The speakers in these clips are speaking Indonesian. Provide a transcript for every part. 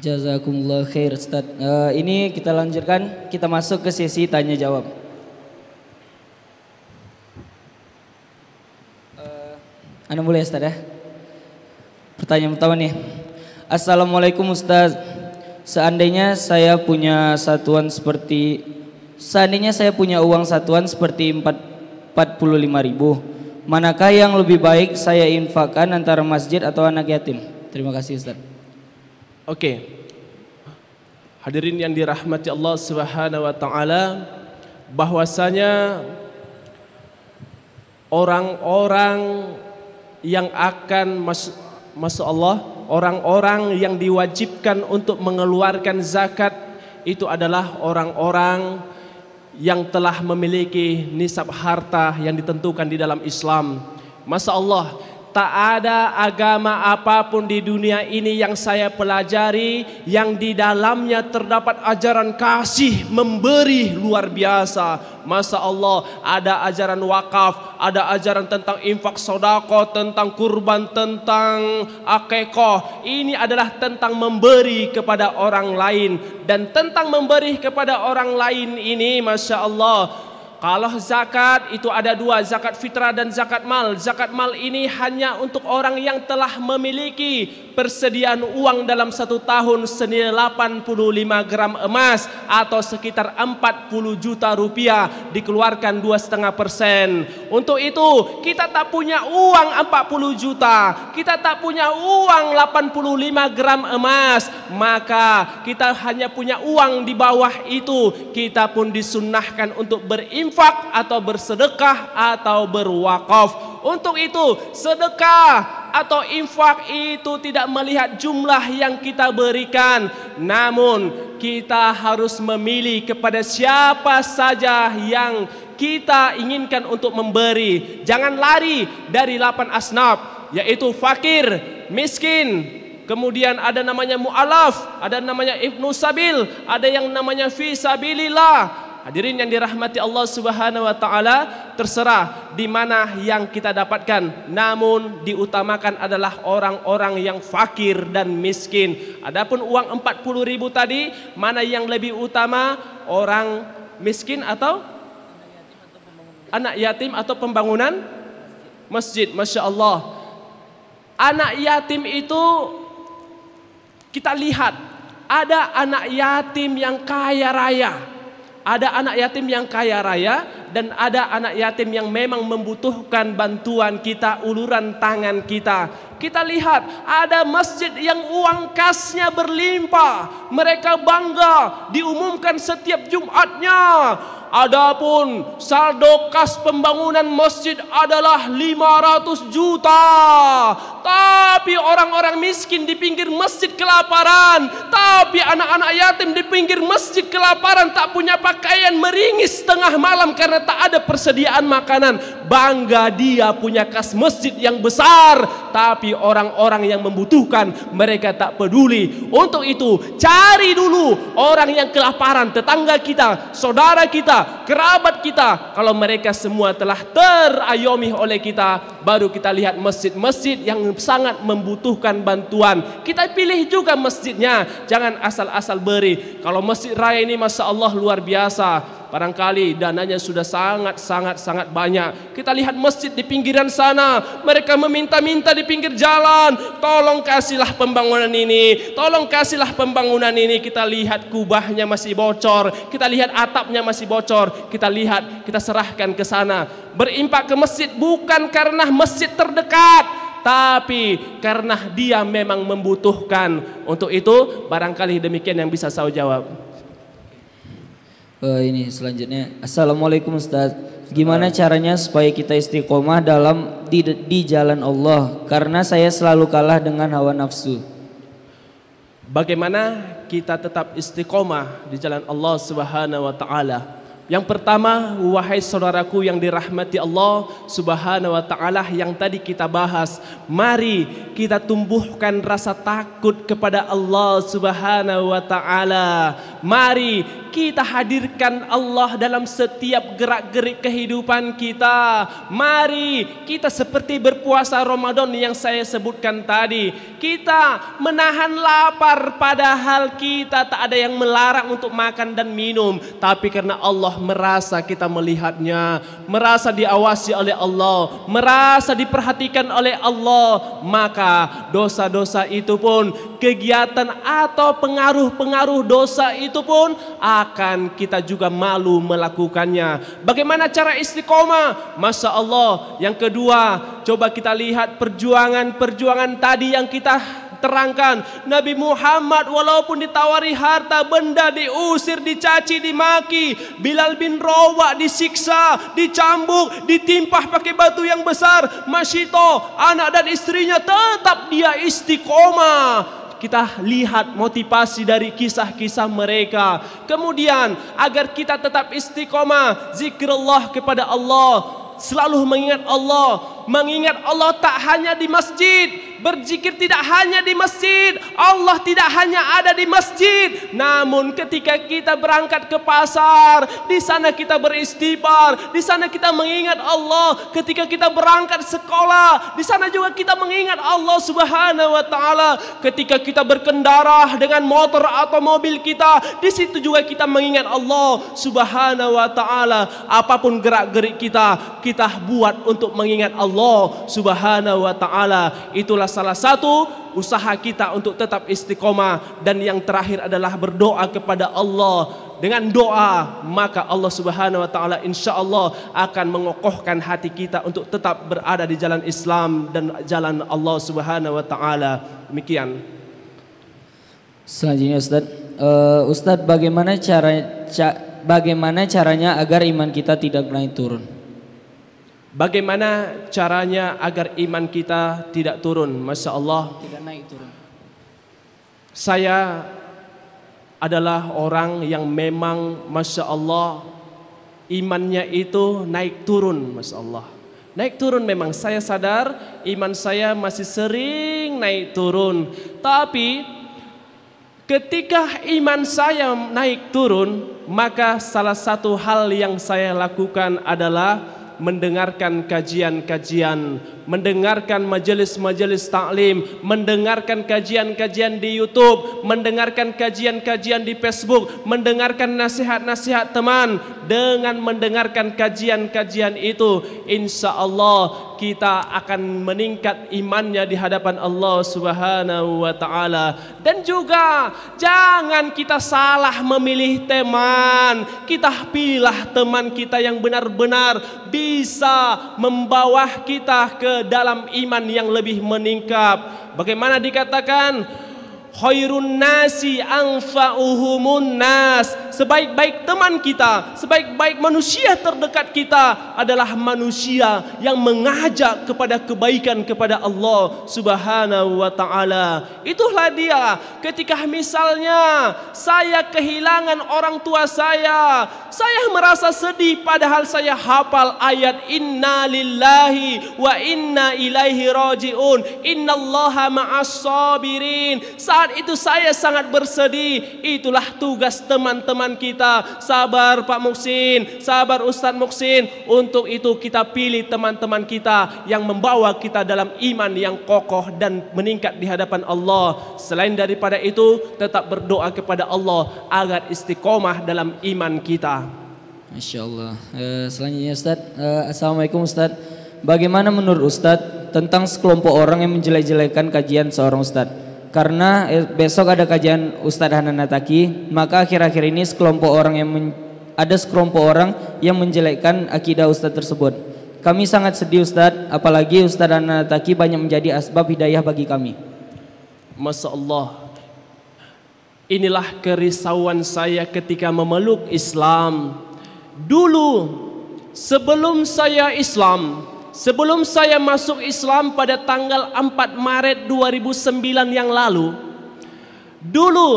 Jazakumullah khair Ustaz. Uh, ini kita lanjutkan, kita masuk ke sesi tanya jawab. Uh, eh, Anda mulai Ustaz ya. Pertanyaan pertama nih. Assalamualaikum Ustaz. Seandainya saya punya satuan seperti seandainya saya punya uang satuan seperti 4, 45 ribu, manakah yang lebih baik saya infakkan antara masjid atau anak yatim? Terima kasih Ustaz. Oke. Okay. Hadirin yang dirahmati Allah Subhanahu wa taala, bahwasanya orang-orang yang akan mas masuk Allah, orang-orang yang diwajibkan untuk mengeluarkan zakat itu adalah orang-orang yang telah memiliki nisab harta yang ditentukan di dalam Islam. Masa Allah Tak ada agama apapun di dunia ini yang saya pelajari yang di dalamnya terdapat ajaran kasih memberi luar biasa. Masa Allah ada ajaran wakaf, ada ajaran tentang infak sodako, tentang kurban, tentang akekoh. Ini adalah tentang memberi kepada orang lain. Dan tentang memberi kepada orang lain ini Masya Allah kalau zakat itu ada dua, zakat fitrah dan zakat mal. Zakat mal ini hanya untuk orang yang telah memiliki persediaan uang dalam satu tahun senilai 85 gram emas atau sekitar 40 juta rupiah dikeluarkan dua setengah persen. Untuk itu kita tak punya uang 40 juta, kita tak punya uang 85 gram emas, maka kita hanya punya uang di bawah itu. Kita pun disunahkan untuk berim berinfak atau bersedekah atau berwakaf. Untuk itu sedekah atau infak itu tidak melihat jumlah yang kita berikan. Namun kita harus memilih kepada siapa saja yang kita inginkan untuk memberi. Jangan lari dari lapan asnaf yaitu fakir, miskin, Kemudian ada namanya mu'alaf, ada namanya ibnu sabil, ada yang namanya fi sabilillah, Hadirin yang dirahmati Allah Subhanahu wa taala, terserah di mana yang kita dapatkan, namun diutamakan adalah orang-orang yang fakir dan miskin. Adapun uang 40.000 tadi, mana yang lebih utama? Orang miskin atau anak yatim atau pembangunan masjid? Masya Allah. Anak yatim itu kita lihat ada anak yatim yang kaya raya ada anak yatim yang kaya raya, dan ada anak yatim yang memang membutuhkan bantuan kita, uluran tangan kita. Kita lihat ada masjid yang uang kasnya berlimpah. Mereka bangga diumumkan setiap Jumatnya. Adapun saldo kas pembangunan masjid adalah 500 juta. Tapi orang-orang miskin di pinggir masjid kelaparan. Tapi anak-anak yatim di pinggir masjid kelaparan tak punya pakaian meringis tengah malam karena tak ada persediaan makanan, bangga dia punya kas masjid yang besar, tapi orang-orang yang membutuhkan mereka tak peduli. Untuk itu, cari dulu orang yang kelaparan, tetangga kita, saudara kita, kerabat kita. Kalau mereka semua telah terayomi oleh kita, baru kita lihat masjid-masjid yang sangat membutuhkan bantuan. Kita pilih juga masjidnya, jangan asal-asal beri. Kalau masjid raya ini masya Allah luar biasa Barangkali dananya sudah sangat-sangat-sangat banyak. Kita lihat masjid di pinggiran sana. Mereka meminta-minta di pinggir jalan. Tolong kasihlah pembangunan ini. Tolong kasihlah pembangunan ini. Kita lihat kubahnya masih bocor. Kita lihat atapnya masih bocor. Kita lihat, kita serahkan ke sana. Berimpak ke masjid bukan karena masjid terdekat tapi karena dia memang membutuhkan. Untuk itu, barangkali demikian yang bisa saya jawab uh, ini selanjutnya assalamualaikum Ustaz gimana caranya supaya kita istiqomah dalam di, di jalan Allah karena saya selalu kalah dengan hawa nafsu bagaimana kita tetap istiqomah di jalan Allah Subhanahu wa taala yang pertama, wahai saudaraku yang dirahmati Allah Subhanahu wa taala yang tadi kita bahas, mari kita tumbuhkan rasa takut kepada Allah Subhanahu wa taala. Mari kita hadirkan Allah dalam setiap gerak-gerik kehidupan kita. Mari kita seperti berpuasa Ramadan yang saya sebutkan tadi. Kita menahan lapar padahal kita tak ada yang melarang untuk makan dan minum. Tapi karena Allah merasa kita melihatnya. Merasa diawasi oleh Allah. Merasa diperhatikan oleh Allah. Maka dosa-dosa itu pun kegiatan atau pengaruh-pengaruh dosa itu itu pun akan kita juga malu melakukannya. Bagaimana cara istiqomah? Masya Allah. Yang kedua, coba kita lihat perjuangan-perjuangan tadi yang kita terangkan Nabi Muhammad walaupun ditawari harta benda diusir dicaci dimaki Bilal bin Rawa disiksa dicambuk ditimpah pakai batu yang besar Masito anak dan istrinya tetap dia istiqomah kita lihat motivasi dari kisah-kisah mereka. Kemudian agar kita tetap istiqomah zikrullah kepada Allah, selalu mengingat Allah, mengingat Allah tak hanya di masjid berzikir tidak hanya di masjid Allah tidak hanya ada di masjid namun ketika kita berangkat ke pasar di sana kita beristighfar di sana kita mengingat Allah ketika kita berangkat sekolah di sana juga kita mengingat Allah Subhanahu wa taala ketika kita berkendara dengan motor atau mobil kita di situ juga kita mengingat Allah Subhanahu wa taala apapun gerak-gerik kita kita buat untuk mengingat Allah Allah Subhanahu wa taala. Itulah salah satu usaha kita untuk tetap istiqomah dan yang terakhir adalah berdoa kepada Allah. Dengan doa maka Allah Subhanahu wa taala insyaallah akan mengokohkan hati kita untuk tetap berada di jalan Islam dan jalan Allah Subhanahu wa taala. Demikian. Selanjutnya Ustaz, uh, Ustaz bagaimana cara ca, bagaimana caranya agar iman kita tidak naik turun? Bagaimana caranya agar iman kita tidak turun? Masya Allah. Tidak naik turun. Saya adalah orang yang memang Masya Allah imannya itu naik turun Masya Allah. Naik turun memang saya sadar iman saya masih sering naik turun. Tapi ketika iman saya naik turun maka salah satu hal yang saya lakukan adalah mendengarkan kajian-kajian, mendengarkan majelis-majelis taklim, mendengarkan kajian-kajian di YouTube, mendengarkan kajian-kajian di Facebook, mendengarkan nasihat-nasihat teman. Dengan mendengarkan kajian-kajian itu, insya Allah kita akan meningkat imannya di hadapan Allah Subhanahu wa taala. Dan juga jangan kita salah memilih teman. Kita pilih teman kita yang benar-benar bisa membawa kita ke dalam iman yang lebih meningkat. Bagaimana dikatakan khairun nasi anfa'uhumun nas sebaik-baik teman kita, sebaik-baik manusia terdekat kita adalah manusia yang mengajak kepada kebaikan kepada Allah Subhanahu wa taala. Itulah dia ketika misalnya saya kehilangan orang tua saya, saya merasa sedih padahal saya hafal ayat Inna Lillahi wa inna ilaihi rajiun. Innallaha ma'as sabirin. Saat itu saya sangat bersedih. Itulah tugas teman-teman kita. Sabar Pak Muksin, sabar Ustaz Muksin. Untuk itu kita pilih teman-teman kita yang membawa kita dalam iman yang kokoh dan meningkat di hadapan Allah. Selain daripada itu, tetap berdoa kepada Allah agar istiqomah dalam iman kita. Masya Allah. Eh, selanjutnya Ustadz, eh, Assalamualaikum Ustadz. Bagaimana menurut Ustadz tentang sekelompok orang yang menjelek-jelekan kajian seorang Ustadz? karena eh, besok ada kajian Ustadz Hanan Nataki, maka akhir-akhir ini sekelompok orang yang men, ada sekelompok orang yang menjelekkan akidah Ustadz tersebut. Kami sangat sedih Ustadz, apalagi Ustadz Hanan Nataki banyak menjadi asbab hidayah bagi kami. Masya Allah, inilah kerisauan saya ketika memeluk Islam. Dulu sebelum saya Islam, Sebelum saya masuk Islam pada tanggal 4 Maret 2009 yang lalu, dulu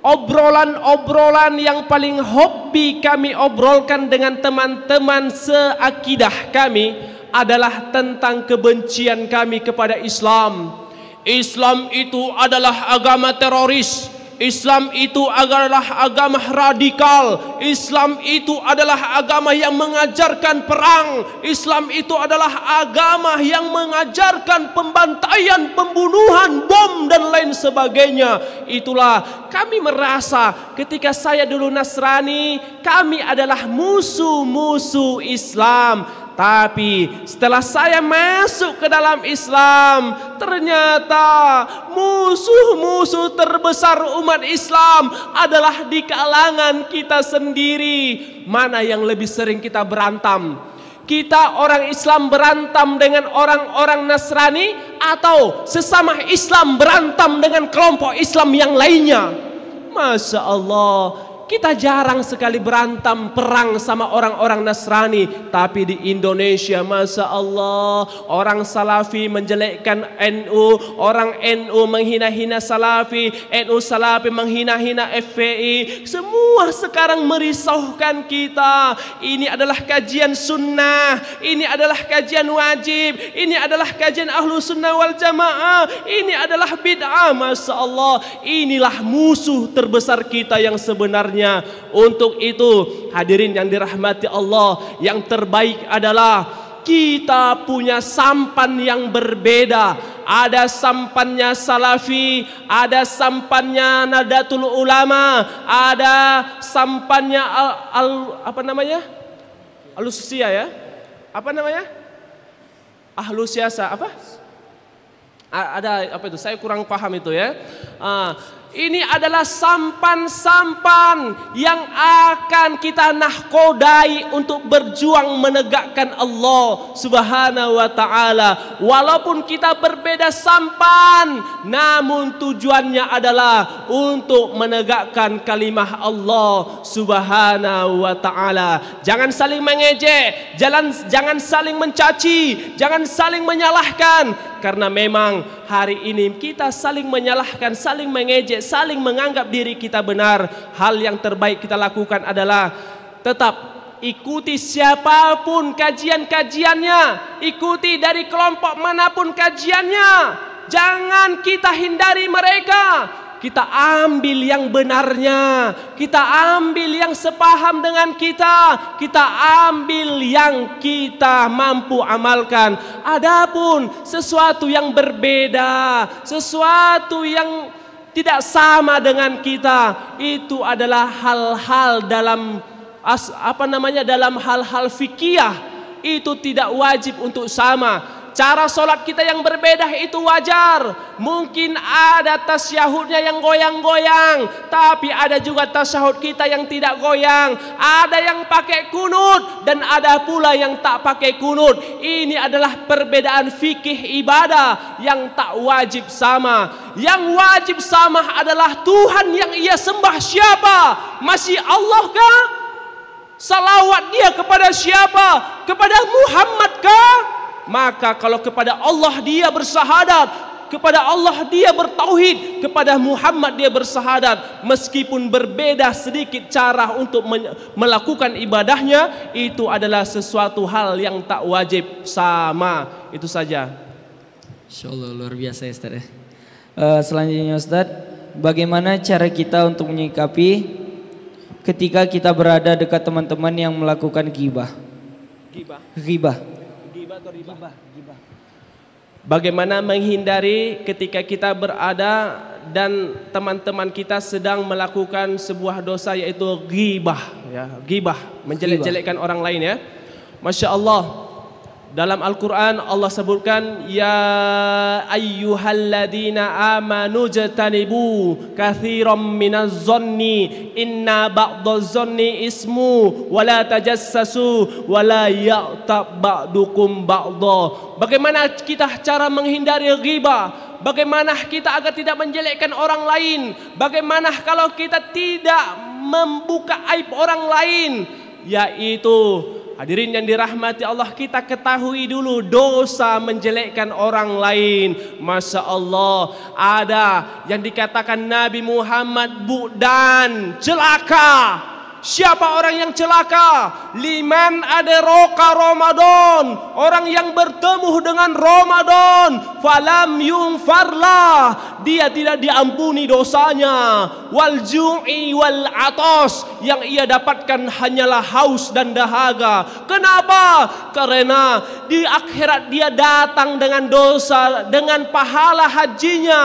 obrolan-obrolan yang paling hobi kami obrolkan dengan teman-teman seakidah kami adalah tentang kebencian kami kepada Islam. Islam itu adalah agama teroris. Islam itu adalah agama radikal. Islam itu adalah agama yang mengajarkan perang. Islam itu adalah agama yang mengajarkan pembantaian, pembunuhan, bom dan lain sebagainya. Itulah kami merasa ketika saya dulu Nasrani, kami adalah musuh-musuh Islam. Tapi setelah saya masuk ke dalam Islam, ternyata musuh musuh-musuh terbesar umat Islam adalah di kalangan kita sendiri. Mana yang lebih sering kita berantam? Kita orang Islam berantam dengan orang-orang Nasrani atau sesama Islam berantam dengan kelompok Islam yang lainnya? Masya Allah, kita jarang sekali berantem perang sama orang-orang Nasrani. Tapi di Indonesia Masya Allah orang Salafi menjelekkan NU. Orang NU menghina-hina Salafi. NU Salafi menghina-hina FPI. Semua sekarang merisaukan kita. Ini adalah kajian sunnah. Ini adalah kajian wajib. Ini adalah kajian ahlu sunnah wal jamaah. Ini adalah bid'ah Masya Allah. Inilah musuh terbesar kita yang sebenarnya untuk itu, hadirin yang dirahmati Allah, yang terbaik adalah kita punya sampan yang berbeda. Ada sampannya salafi, ada sampannya nadatul ulama, ada sampannya al, al apa namanya? Alusia ya. Apa namanya? Ahlusiasa apa? A ada apa itu? Saya kurang paham itu ya. Uh, ini adalah sampan-sampan yang akan kita nahkodai untuk berjuang menegakkan Allah Subhanahu wa taala. Walaupun kita berbeda sampan, namun tujuannya adalah untuk menegakkan kalimah Allah Subhanahu wa taala. Jangan saling mengejek, jalan jangan saling mencaci, jangan saling menyalahkan karena memang hari ini kita saling menyalahkan, saling mengejek, saling menganggap diri kita benar, hal yang terbaik kita lakukan adalah tetap ikuti siapapun kajian-kajiannya, ikuti dari kelompok manapun kajiannya. Jangan kita hindari mereka. Kita ambil yang benarnya, kita ambil yang sepaham dengan kita, kita ambil yang kita mampu amalkan. Adapun sesuatu yang berbeda, sesuatu yang tidak sama dengan kita. Itu adalah hal-hal dalam apa namanya dalam hal-hal fikih itu tidak wajib untuk sama Cara sholat kita yang berbeda itu wajar. Mungkin ada tasyahudnya yang goyang-goyang. Tapi ada juga tasyahud kita yang tidak goyang. Ada yang pakai kunut. Dan ada pula yang tak pakai kunut. Ini adalah perbedaan fikih ibadah yang tak wajib sama. Yang wajib sama adalah Tuhan yang ia sembah siapa? Masih Allah kah? Salawat dia kepada siapa? Kepada Muhammad kah? Maka kalau kepada Allah dia bersahadat, kepada Allah dia bertauhid, kepada Muhammad dia bersahadat, meskipun berbeda sedikit cara untuk melakukan ibadahnya, itu adalah sesuatu hal yang tak wajib sama. Itu saja. Insya luar biasa ya Ustaz Uh, eh, selanjutnya Ustaz, bagaimana cara kita untuk menyikapi ketika kita berada dekat teman-teman yang melakukan gibah? Gibah. Gibah atau ribah? Bagaimana menghindari ketika kita berada dan teman-teman kita sedang melakukan sebuah dosa yaitu ghibah ya, ghibah menjelek-jelekkan orang lain ya. Masya Allah Dalam Al-Quran Allah sebutkan Ya ayyuhalladina amanu jatanibu kathiram minaz zonni Inna ba'da zonni ismu Wala tajassasu Wala ya'tab ba'dukum ba'da Bagaimana kita cara menghindari riba? Bagaimana kita agar tidak menjelekkan orang lain Bagaimana kalau kita tidak membuka aib orang lain Yaitu Hadirin yang dirahmati Allah kita ketahui dulu dosa menjelekkan orang lain. Masya Allah ada yang dikatakan Nabi Muhammad budan celaka. Siapa orang yang celaka? Liman ada roka Ramadan. Orang yang bertemu dengan Ramadan. Falam yung farla. Dia tidak diampuni dosanya. Wal ju'i wal atos. Yang ia dapatkan hanyalah haus dan dahaga. Kenapa? Karena di akhirat dia datang dengan dosa. Dengan pahala hajinya.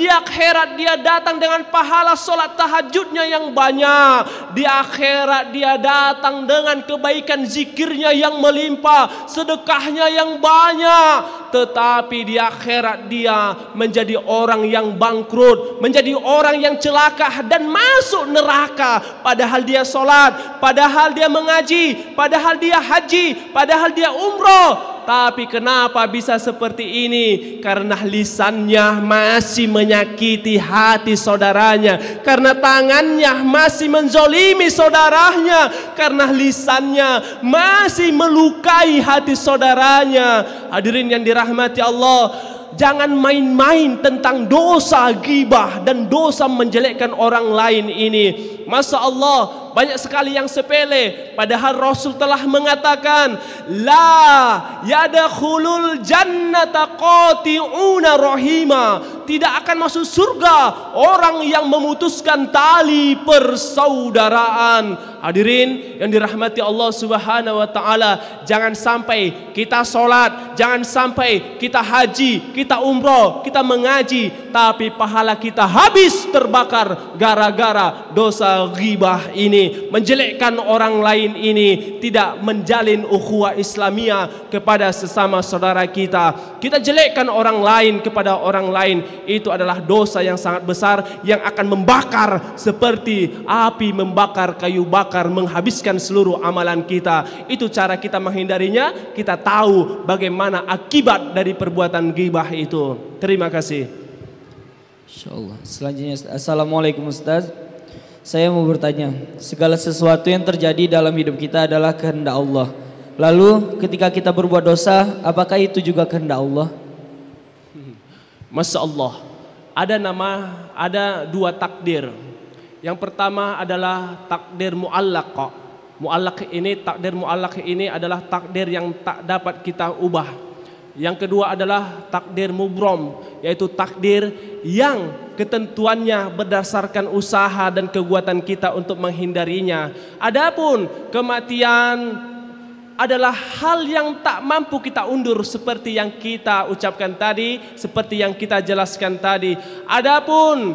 Di akhirat dia datang dengan pahala solat tahajudnya yang banyak. Di akhirat dia datang dengan kebaikan zikirnya yang melimpah, sedekahnya yang banyak. Tetapi di akhirat dia menjadi orang yang bangkrut, menjadi orang yang celaka dan masuk neraka. Padahal dia solat, padahal dia mengaji, padahal dia haji, padahal dia umroh tapi kenapa bisa seperti ini? Karena lisannya masih menyakiti hati saudaranya. Karena tangannya masih menzolimi saudaranya. Karena lisannya masih melukai hati saudaranya. Hadirin yang dirahmati Allah. jangan main-main tentang dosa gibah dan dosa menjelekkan orang lain ini. Masa Allah banyak sekali yang sepele padahal Rasul telah mengatakan لا يدخل الجنة qati'una rahima tidak akan masuk surga orang yang memutuskan tali persaudaraan Hadirin yang dirahmati Allah Subhanahu wa taala, jangan sampai kita sholat, jangan sampai kita haji, kita umroh, kita mengaji, tapi pahala kita habis terbakar gara-gara dosa ghibah ini, menjelekkan orang lain ini, tidak menjalin ukhuwah Islamiyah kepada sesama saudara kita. Kita jelekkan orang lain kepada orang lain, itu adalah dosa yang sangat besar yang akan membakar seperti api membakar kayu bakar, menghabiskan seluruh amalan kita. Itu cara kita menghindarinya, kita tahu bagaimana akibat dari perbuatan ghibah itu. Terima kasih. Insyaallah. Selanjutnya, Assalamualaikum Ustaz. Saya mau bertanya, segala sesuatu yang terjadi dalam hidup kita adalah kehendak Allah. Lalu ketika kita berbuat dosa, apakah itu juga kehendak Allah? Masya Allah, ada nama, ada dua takdir. Yang pertama adalah takdir Mu'allak. Mu'allak ini, takdir Mu'allak ini adalah takdir yang tak dapat kita ubah yang kedua adalah takdir mubrom, yaitu takdir yang ketentuannya berdasarkan usaha dan kekuatan kita untuk menghindarinya. Adapun kematian adalah hal yang tak mampu kita undur seperti yang kita ucapkan tadi, seperti yang kita jelaskan tadi. Adapun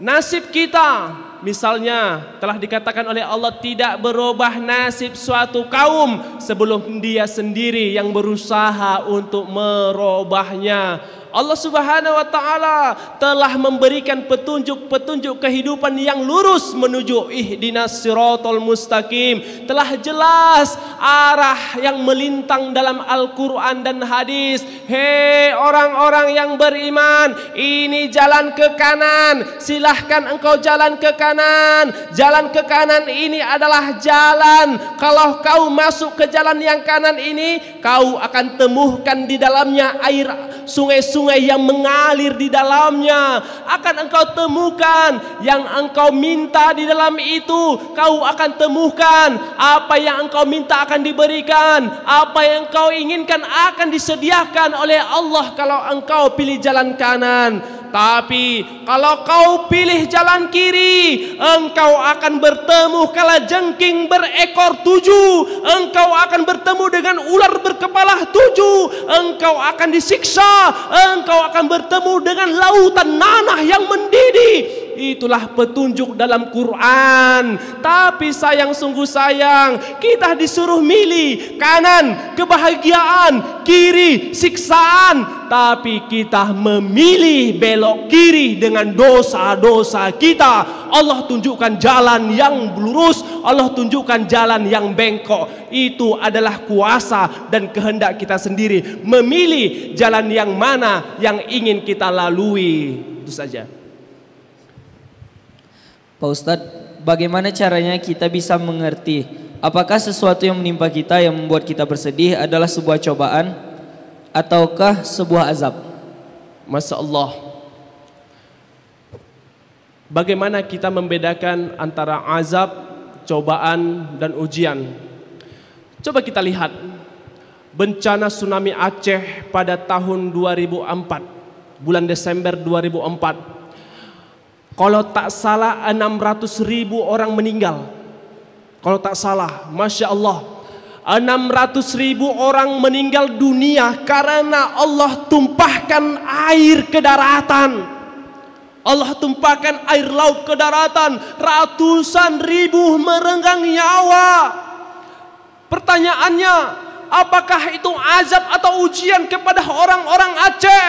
nasib kita Misalnya telah dikatakan oleh Allah tidak berubah nasib suatu kaum sebelum dia sendiri yang berusaha untuk merubahnya. Allah Subhanahu wa taala telah memberikan petunjuk-petunjuk kehidupan yang lurus menuju ihdinas siratal mustaqim. Telah jelas arah yang melintang dalam Al-Qur'an dan hadis. Hei orang-orang yang beriman, ini jalan ke kanan. Silahkan engkau jalan ke kanan. Jalan ke kanan ini adalah jalan. Kalau kau masuk ke jalan yang kanan ini, kau akan temukan di dalamnya air sungai-sungai sungai yang mengalir di dalamnya akan engkau temukan yang engkau minta di dalam itu kau akan temukan apa yang engkau minta akan diberikan apa yang engkau inginkan akan disediakan oleh Allah kalau engkau pilih jalan kanan tapi kalau kau pilih jalan kiri, engkau akan bertemu kala jengking berekor tujuh. Engkau akan bertemu dengan ular berkepala tujuh. Engkau akan disiksa. Engkau akan bertemu dengan lautan nanah yang mendidih. itulah petunjuk dalam Quran. Tapi sayang sungguh sayang, kita disuruh milih kanan kebahagiaan, kiri siksaan, tapi kita memilih belok kiri dengan dosa-dosa kita. Allah tunjukkan jalan yang lurus, Allah tunjukkan jalan yang bengkok. Itu adalah kuasa dan kehendak kita sendiri memilih jalan yang mana yang ingin kita lalui. Itu saja. Pak Ustadz, bagaimana caranya kita bisa mengerti apakah sesuatu yang menimpa kita yang membuat kita bersedih adalah sebuah cobaan ataukah sebuah azab? Masya Allah. Bagaimana kita membedakan antara azab, cobaan, dan ujian? Coba kita lihat bencana tsunami Aceh pada tahun 2004, bulan Desember 2004 kalau tak salah 600 ribu orang meninggal. Kalau tak salah, Masya Allah. 600 ribu orang meninggal dunia karena Allah tumpahkan air ke daratan. Allah tumpahkan air laut ke daratan. Ratusan ribu merenggang nyawa. Pertanyaannya, apakah itu azab atau ujian kepada orang-orang Aceh?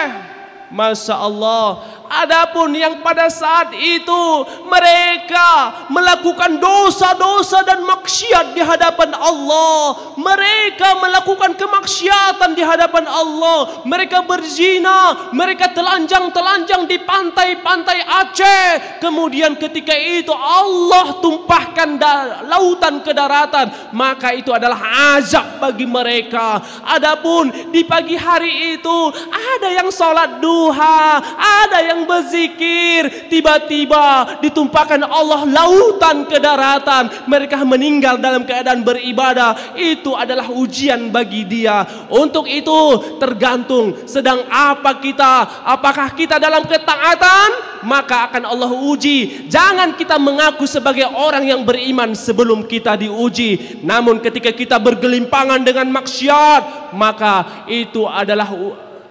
Masya Allah, Adapun yang pada saat itu mereka melakukan dosa-dosa dan maksiat di hadapan Allah, mereka melakukan kemaksiatan di hadapan Allah, mereka berzina, mereka telanjang-telanjang di pantai-pantai Aceh. Kemudian ketika itu Allah tumpahkan lautan ke daratan, maka itu adalah azab bagi mereka. Adapun di pagi hari itu ada yang sholat duha, ada yang yang berzikir tiba-tiba ditumpahkan Allah lautan ke daratan mereka meninggal dalam keadaan beribadah itu adalah ujian bagi dia untuk itu tergantung sedang apa kita apakah kita dalam ketaatan maka akan Allah uji jangan kita mengaku sebagai orang yang beriman sebelum kita diuji namun ketika kita bergelimpangan dengan maksiat maka itu adalah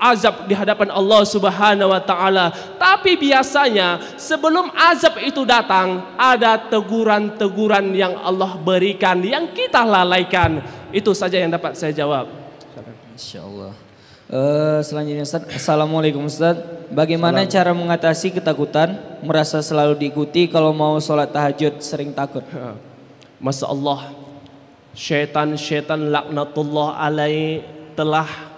azab di hadapan Allah Subhanahu wa taala. Tapi biasanya sebelum azab itu datang ada teguran-teguran yang Allah berikan yang kita lalaikan. Itu saja yang dapat saya jawab. Insyaallah. Uh, selanjutnya Ustaz, Assalamualaikum Ustaz. Bagaimana Salam. cara mengatasi ketakutan, merasa selalu diikuti kalau mau sholat tahajud sering takut? Masya Allah, syaitan-syaitan laknatullah alai telah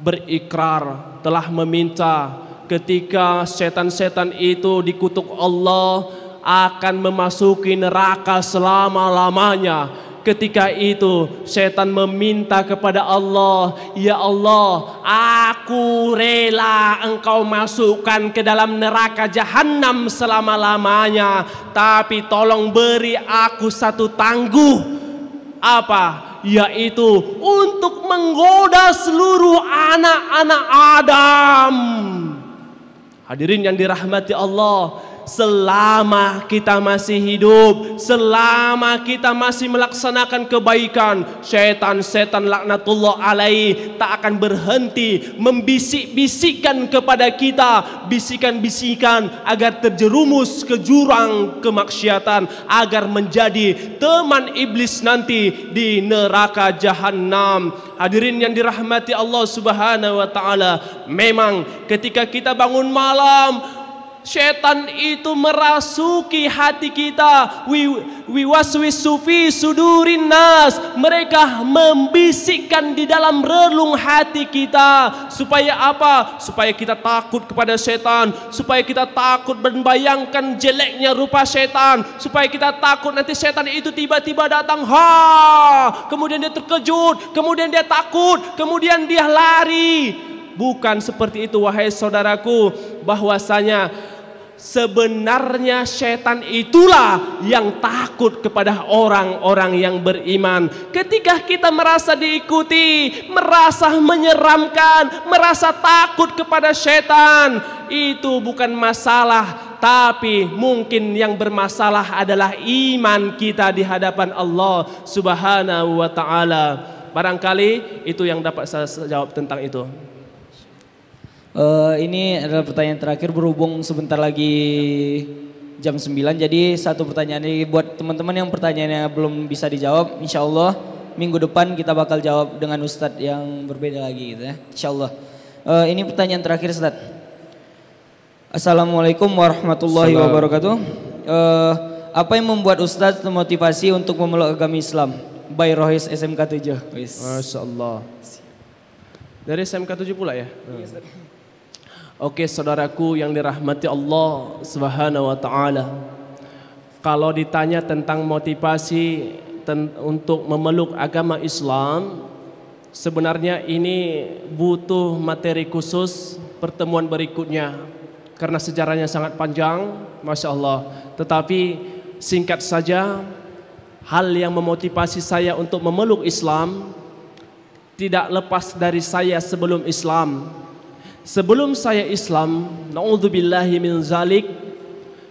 berikrar telah meminta ketika setan-setan itu dikutuk Allah akan memasuki neraka selama-lamanya Ketika itu setan meminta kepada Allah, "Ya Allah, aku rela engkau masukkan ke dalam neraka jahanam selama-lamanya, tapi tolong beri aku satu tangguh." Apa? yaitu untuk menggoda seluruh anak-anak Adam. Hadirin yang dirahmati Allah, Selama kita masih hidup Selama kita masih melaksanakan kebaikan Setan-setan laknatullah alaih Tak akan berhenti Membisik-bisikkan kepada kita Bisikan-bisikan Agar terjerumus ke jurang kemaksiatan Agar menjadi teman iblis nanti Di neraka jahannam Hadirin yang dirahmati Allah subhanahu wa ta'ala Memang ketika kita bangun malam Setan itu merasuki hati kita. Wiwaswis sufi sudurin nas. Mereka membisikkan di dalam relung hati kita. Supaya apa? Supaya kita takut kepada setan. Supaya kita takut membayangkan jeleknya rupa setan. Supaya kita takut nanti setan itu tiba-tiba datang. Ha! Kemudian dia terkejut. Kemudian dia takut. Kemudian dia lari. Bukan seperti itu wahai saudaraku bahwasanya Sebenarnya setan itulah yang takut kepada orang-orang yang beriman. Ketika kita merasa diikuti, merasa menyeramkan, merasa takut kepada setan, itu bukan masalah, tapi mungkin yang bermasalah adalah iman kita di hadapan Allah Subhanahu wa taala. Barangkali itu yang dapat saya jawab tentang itu. Uh, ini adalah pertanyaan terakhir berhubung sebentar lagi jam 9. Jadi satu pertanyaan ini buat teman-teman yang pertanyaannya belum bisa dijawab. Insya Allah minggu depan kita bakal jawab dengan Ustadz yang berbeda lagi gitu ya. Insya Allah. Uh, eh, ini pertanyaan terakhir Ustadz. Assalamualaikum warahmatullahi Salam. wabarakatuh. Uh, apa yang membuat Ustadz termotivasi untuk memeluk agama Islam? By Rohis SMK 7. Masya Allah. Dari SMK 7 pula ya? Hmm. Oke saudaraku yang dirahmati Allah Subhanahu wa taala. Kalau ditanya tentang motivasi ten untuk memeluk agama Islam, sebenarnya ini butuh materi khusus pertemuan berikutnya karena sejarahnya sangat panjang, masya Allah. Tetapi singkat saja, hal yang memotivasi saya untuk memeluk Islam tidak lepas dari saya sebelum Islam Sebelum saya Islam, naudzubillahi min zalik,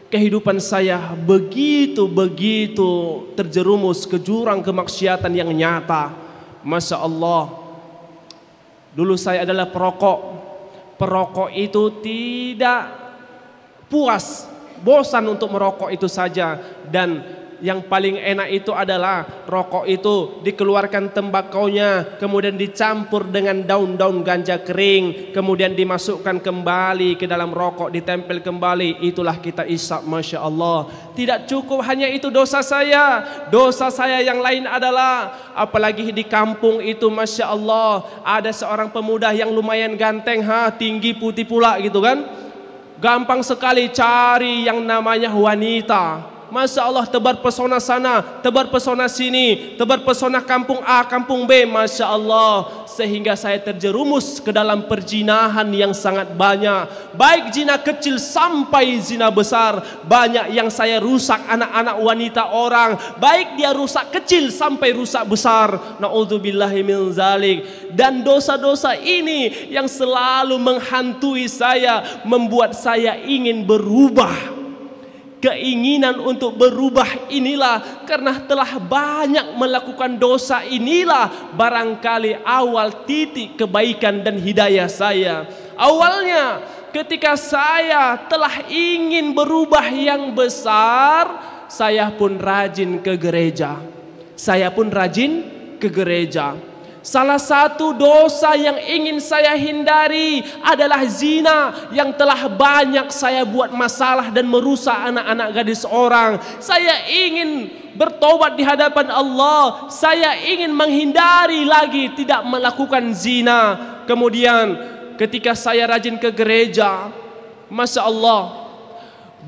kehidupan saya begitu-begitu terjerumus ke jurang kemaksiatan yang nyata. Masya Allah, dulu saya adalah perokok. Perokok itu tidak puas, bosan untuk merokok itu saja dan yang paling enak itu adalah rokok itu dikeluarkan tembakaunya kemudian dicampur dengan daun-daun ganja kering kemudian dimasukkan kembali ke dalam rokok ditempel kembali itulah kita isap Masya Allah tidak cukup hanya itu dosa saya dosa saya yang lain adalah apalagi di kampung itu Masya Allah ada seorang pemuda yang lumayan ganteng ha tinggi putih pula gitu kan gampang sekali cari yang namanya wanita Masya Allah tebar pesona sana, tebar pesona sini, tebar pesona kampung A, kampung B. Masya Allah. Sehingga saya terjerumus ke dalam perjinahan yang sangat banyak. Baik zina kecil sampai zina besar. Banyak yang saya rusak anak-anak wanita orang. Baik dia rusak kecil sampai rusak besar. Na'udzubillahimin zalik. Dan dosa-dosa ini yang selalu menghantui saya. Membuat saya ingin berubah Keinginan untuk berubah inilah karena telah banyak melakukan dosa inilah barangkali awal titik kebaikan dan hidayah saya. Awalnya ketika saya telah ingin berubah yang besar, saya pun rajin ke gereja. Saya pun rajin ke gereja. Salah satu dosa yang ingin saya hindari adalah zina yang telah banyak saya buat masalah dan merusak anak-anak gadis orang. Saya ingin bertobat di hadapan Allah. Saya ingin menghindari lagi tidak melakukan zina. Kemudian ketika saya rajin ke gereja, Masya Allah,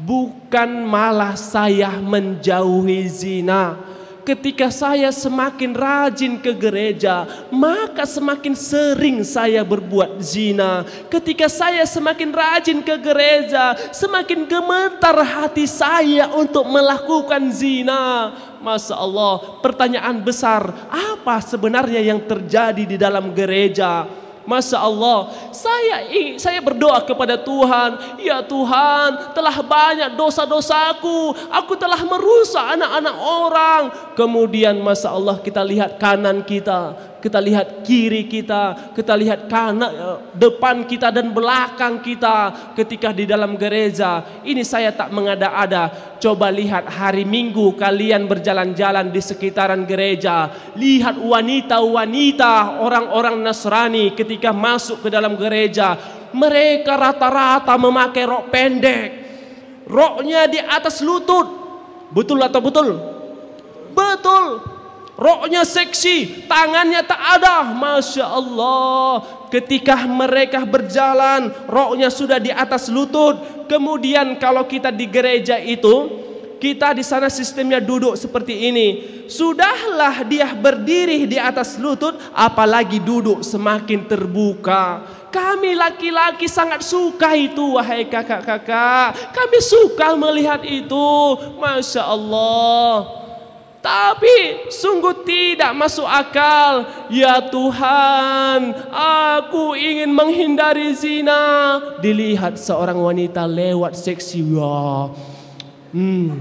bukan malah saya menjauhi zina ketika saya semakin rajin ke gereja, maka semakin sering saya berbuat zina. Ketika saya semakin rajin ke gereja, semakin gemetar hati saya untuk melakukan zina. Masya Allah, pertanyaan besar: apa sebenarnya yang terjadi di dalam gereja? Masya Allah, saya saya berdoa kepada Tuhan, ya Tuhan, telah banyak dosa-dosaku, aku telah merusak anak-anak orang. Kemudian Masya Allah kita lihat kanan kita, kita lihat kiri kita, kita lihat kanan, eh, depan kita dan belakang kita ketika di dalam gereja. Ini saya tak mengada-ada. Coba lihat hari Minggu kalian berjalan-jalan di sekitaran gereja. Lihat wanita-wanita orang-orang Nasrani ketika masuk ke dalam gereja. Mereka rata-rata memakai rok pendek. Roknya di atas lutut. Betul atau betul? Betul. Roknya seksi, tangannya tak ada. Masya Allah. Ketika mereka berjalan, roknya sudah di atas lutut. Kemudian kalau kita di gereja itu, kita di sana sistemnya duduk seperti ini. Sudahlah dia berdiri di atas lutut, apalagi duduk semakin terbuka. Kami laki-laki sangat suka itu wahai kakak-kakak. Kami suka melihat itu. Masya Allah. Tapi sungguh tidak masuk akal. Ya Tuhan, aku ingin menghindari zina. Dilihat seorang wanita lewat seksi. Hmm.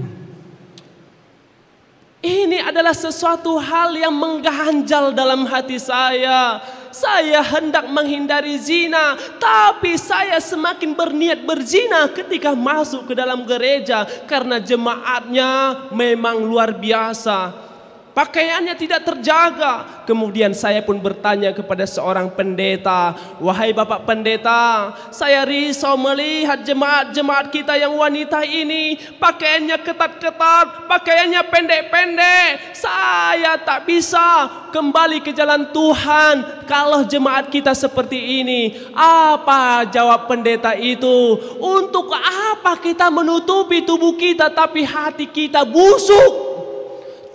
Ini adalah sesuatu hal yang mengganjal dalam hati saya saya hendak menghindari zina, tapi saya semakin berniat berzina ketika masuk ke dalam gereja karena jemaatnya memang luar biasa pakaiannya tidak terjaga. Kemudian saya pun bertanya kepada seorang pendeta, "Wahai Bapak Pendeta, saya risau melihat jemaat-jemaat kita yang wanita ini pakaiannya ketat-ketat, pakaiannya pendek-pendek. Saya tak bisa kembali ke jalan Tuhan kalau jemaat kita seperti ini." Apa jawab pendeta itu? "Untuk apa kita menutupi tubuh kita tapi hati kita busuk?"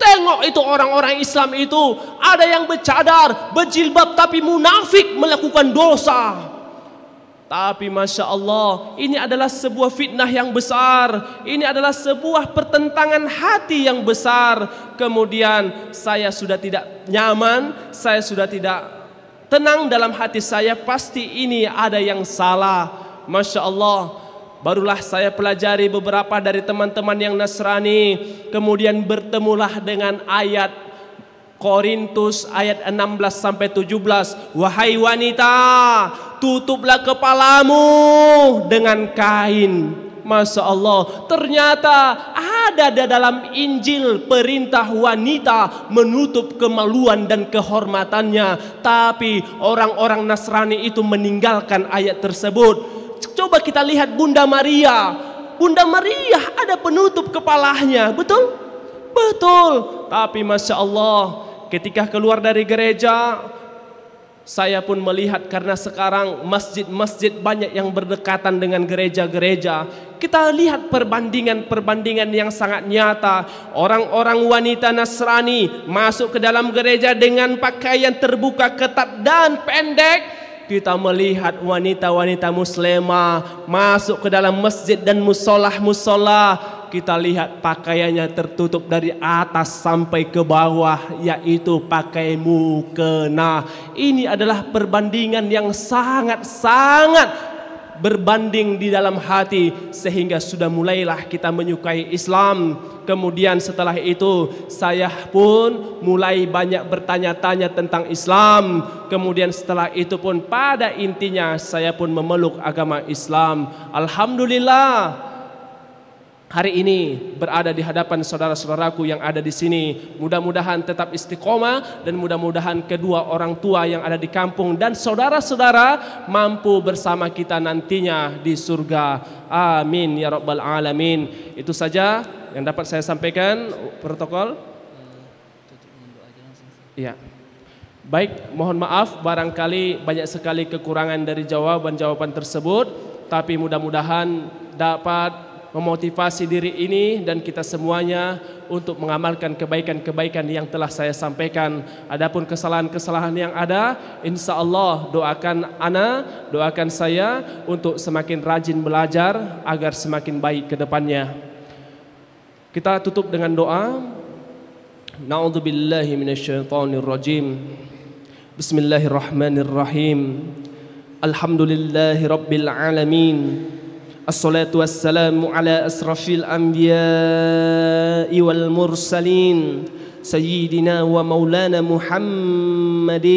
Tengok itu orang-orang Islam itu Ada yang bercadar, berjilbab tapi munafik melakukan dosa Tapi Masya Allah Ini adalah sebuah fitnah yang besar Ini adalah sebuah pertentangan hati yang besar Kemudian saya sudah tidak nyaman Saya sudah tidak tenang dalam hati saya Pasti ini ada yang salah Masya Allah Barulah saya pelajari beberapa dari teman-teman yang Nasrani. Kemudian bertemulah dengan ayat Korintus ayat 16 sampai 17. Wahai wanita, tutuplah kepalamu dengan kain. Masya Allah, ternyata ada di dalam Injil perintah wanita menutup kemaluan dan kehormatannya. Tapi orang-orang Nasrani itu meninggalkan ayat tersebut Coba kita lihat Bunda Maria. Bunda Maria ada penutup kepalanya, betul? Betul. Tapi Masya Allah, ketika keluar dari gereja, saya pun melihat karena sekarang masjid-masjid banyak yang berdekatan dengan gereja-gereja. Kita lihat perbandingan-perbandingan yang sangat nyata. Orang-orang wanita Nasrani masuk ke dalam gereja dengan pakaian terbuka ketat dan pendek. kita melihat wanita-wanita muslimah masuk ke dalam masjid dan musolah-musola kita lihat pakaiannya tertutup dari atas sampai ke bawah yaitu pakai mukena ini adalah perbandingan yang sangat-sangat berbanding di dalam hati sehingga sudah mulailah kita menyukai Islam. Kemudian setelah itu saya pun mulai banyak bertanya-tanya tentang Islam. Kemudian setelah itu pun pada intinya saya pun memeluk agama Islam. Alhamdulillah hari ini berada di hadapan saudara-saudaraku yang ada di sini. Mudah-mudahan tetap istiqomah dan mudah-mudahan kedua orang tua yang ada di kampung dan saudara-saudara mampu bersama kita nantinya di surga. Amin ya rabbal alamin. Itu saja yang dapat saya sampaikan protokol. Ya, Baik, mohon maaf barangkali banyak sekali kekurangan dari jawaban-jawaban tersebut, tapi mudah-mudahan dapat memotivasi diri ini dan kita semuanya untuk mengamalkan kebaikan-kebaikan yang telah saya sampaikan. Adapun kesalahan-kesalahan yang ada, insya Allah doakan Ana, doakan saya untuk semakin rajin belajar agar semakin baik ke depannya. Kita tutup dengan doa. Na'udzubillahi minasyaitonirrajim. Bismillahirrahmanirrahim. Alhamdulillahi alamin. الصلاة والسلام على أسرف الأنبياء والمرسلين سيدنا ومولانا محمد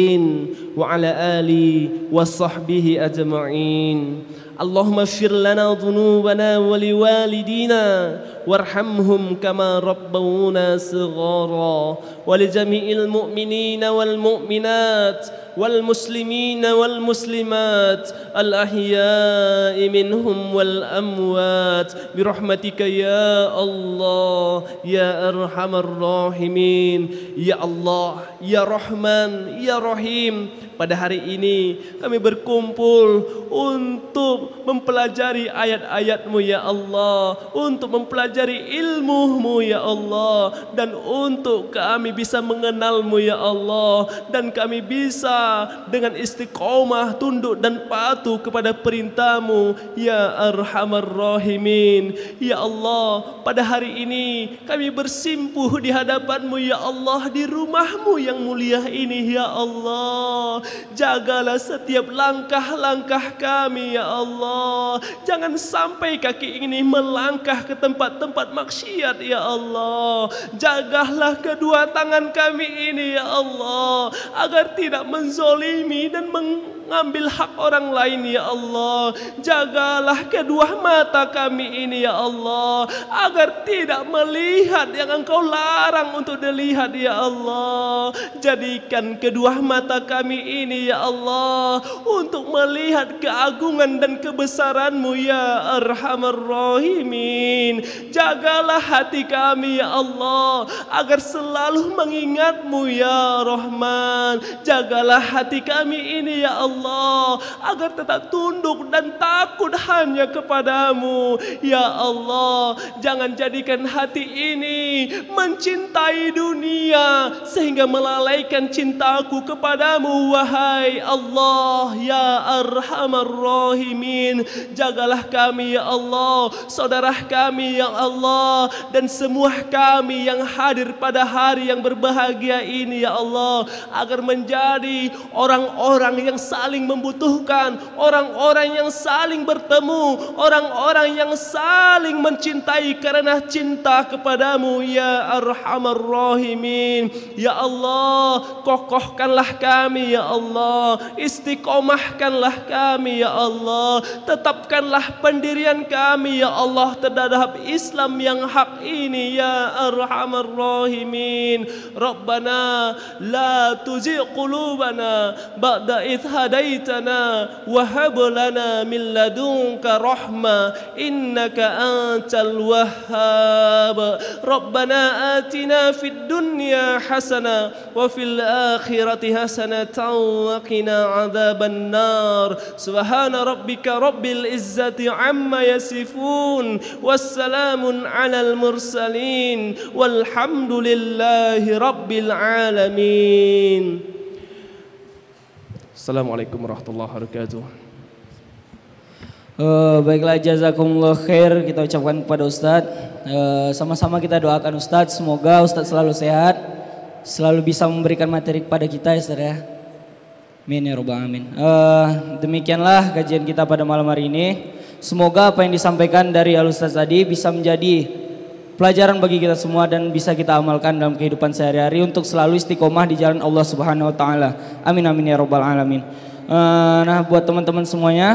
وعلى آله وصحبه أجمعين اللهم اغفر لنا ذنوبنا ولوالدينا وارحمهم كما ربونا صغارا ولجميع المؤمنين والمؤمنات والمسلمين والمسلمات الأحياء منهم والأموات برحمتك يا الله يا أرحم الراحمين يا الله يا رحمن يا رحيم pada hari ini kami berkumpul untuk mempelajari ayat-ayatmu ya Allah untuk mempelajari ilmumu ya Allah dan untuk kami bisa mengenalmu ya Allah dan kami bisa dengan istiqomah tunduk dan patuh kepada perintahmu ya arhamar rahimin ya Allah pada hari ini kami bersimpuh di hadapanmu ya Allah di rumahmu yang mulia ini ya Allah jagalah setiap langkah-langkah kami ya Allah jangan sampai kaki ini melangkah ke tempat-tempat maksiat ya Allah jagalah kedua tangan kami ini ya Allah agar tidak men menzolimi dan mengambil hak orang lain ya Allah jagalah kedua mata kami ini ya Allah agar tidak melihat yang engkau larang untuk dilihat ya Allah jadikan kedua mata kami ini ya Allah untuk melihat keagungan dan kebesaranmu ya Arhamar Rahimin jagalah hati kami ya Allah agar selalu mengingatmu ya Rahman jagalah Jagalah hati kami ini ya Allah Agar tetap tunduk dan takut hanya kepadamu Ya Allah Jangan jadikan hati ini Mencintai dunia Sehingga melalaikan cintaku kepadamu Wahai Allah Ya Arhamar Rahimin Jagalah kami ya Allah Saudara kami ya Allah Dan semua kami yang hadir pada hari yang berbahagia ini ya Allah Agar menjadi orang-orang yang saling membutuhkan, orang-orang yang saling bertemu, orang-orang yang saling mencintai karena cinta kepadamu ya arhamar rahimin. Ya Allah, kokohkanlah kami ya Allah, istiqomahkanlah kami ya Allah, tetapkanlah pendirian kami ya Allah terhadap Islam yang hak ini ya arhamar rahimin. Rabbana la tuzigh qulubana بعد إذ هديتنا وهب لنا من لدنك رحمة إنك أنت الوهاب ربنا آتنا في الدنيا حسنة وفي الآخرة حسنة وقنا عذاب النار سبحان ربك رب العزة عما يصفون والسلام على المرسلين والحمد لله رب العالمين Assalamualaikum warahmatullahi wabarakatuh. Uh, baiklah jazakumullah khair kita ucapkan kepada Ustadz. sama eh, sama-sama kita doakan Ustadz semoga Ustadz selalu sehat, selalu bisa memberikan materi kepada kita ya Ustadz ya. Amin ya robbal amin. Uh, eh, demikianlah kajian kita pada malam hari ini. Semoga apa yang disampaikan dari Al Ustadz tadi bisa menjadi pelajaran bagi kita semua dan bisa kita amalkan dalam kehidupan sehari-hari untuk selalu istiqomah di jalan Allah Subhanahu wa taala. Amin amin ya rabbal alamin. Eh, nah, buat teman-teman semuanya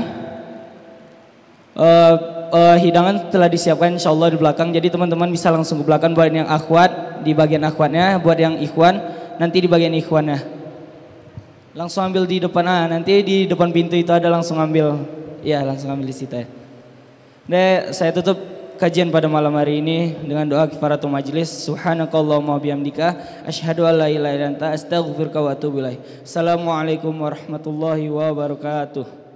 uh, uh, hidangan telah disiapkan insya Allah di belakang. Jadi teman-teman bisa langsung ke belakang buat yang akhwat di bagian akhwatnya, buat yang ikhwan nanti di bagian ikhwannya. Langsung ambil di depan ah, nanti di depan pintu itu ada langsung ambil. Ya, langsung ambil di situ ya. Nah, saya tutup kajian pada malam hari ini dengan doa kifaratul majlis. Subhanakallahumma bihamdika asyhadu an la ilaha illa anta astaghfiruka wa atubu ilaik. Assalamualaikum warahmatullahi wabarakatuh.